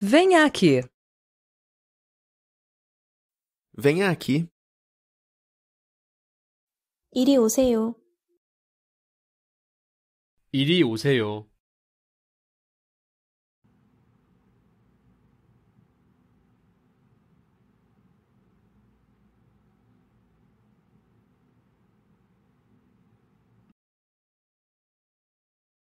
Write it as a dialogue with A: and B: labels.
A: Venha aqui. Venha aqui. 이리 오세요. 이리 오세요.